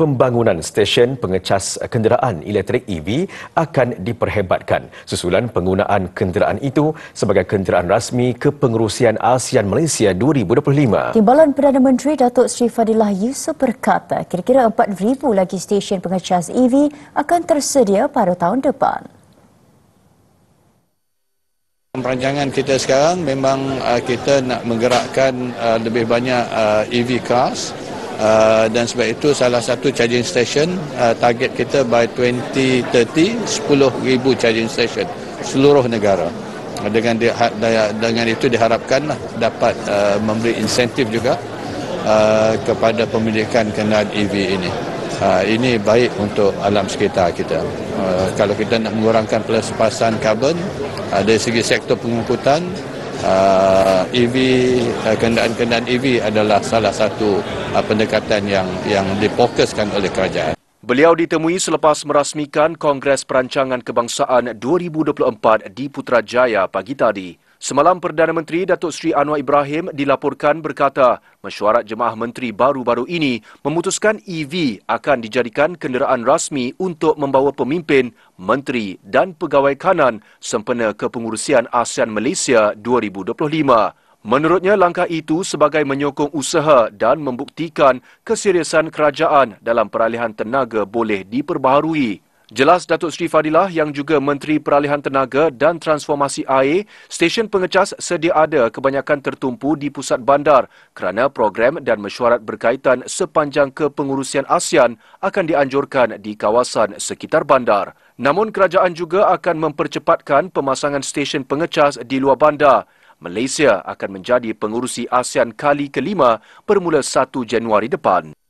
pembangunan stesen pengecas kenderaan elektrik EV akan diperhebatkan susulan penggunaan kenderaan itu sebagai kenderaan rasmi kepengerusian ASEAN Malaysia 2025. Timbalan Perdana Menteri Datuk Sri Fadilah Yusof berkata kira-kira 4,000 lagi stesen pengecas EV akan tersedia pada tahun depan. Perancangan kita sekarang memang uh, kita nak menggerakkan uh, lebih banyak uh, EV cars Uh, dan sebab itu salah satu charging station uh, target kita by 2030 10,000 charging station seluruh negara uh, dengan di, ha, dengan itu diharapkan lah dapat uh, memberi insentif juga uh, kepada pemilikan kenderaan EV ini. Uh, ini baik untuk alam sekitar kita. Uh, kalau kita nak mengurangkan pelepasan karbon uh, dari segi sektor pengangkutan, Uh, EV uh, kenderaan-kenderaan EV adalah salah satu uh, pendekatan yang yang difokuskan oleh kerajaan. Beliau ditemui selepas merasmikan Kongres Perancangan Kebangsaan 2024 di Putrajaya pagi tadi. Semalam Perdana Menteri Datuk Seri Anwar Ibrahim dilaporkan berkata, mesyuarat jemaah menteri baru-baru ini memutuskan EV akan dijadikan kenderaan rasmi untuk membawa pemimpin, menteri dan pegawai kanan sempena kepengurusian ASEAN Malaysia 2025. Menurutnya langkah itu sebagai menyokong usaha dan membuktikan keseriusan kerajaan dalam peralihan tenaga boleh diperbaharui. Jelas Datuk Sri Fadilah yang juga Menteri Peralihan Tenaga dan Transformasi Air, stesen pengecas sedia ada kebanyakan tertumpu di pusat bandar kerana program dan mesyuarat berkaitan sepanjang kepengurusan ASEAN akan dianjurkan di kawasan sekitar bandar. Namun kerajaan juga akan mempercepatkan pemasangan stesen pengecas di luar bandar. Malaysia akan menjadi pengurusi ASEAN kali kelima bermula 1 Januari depan.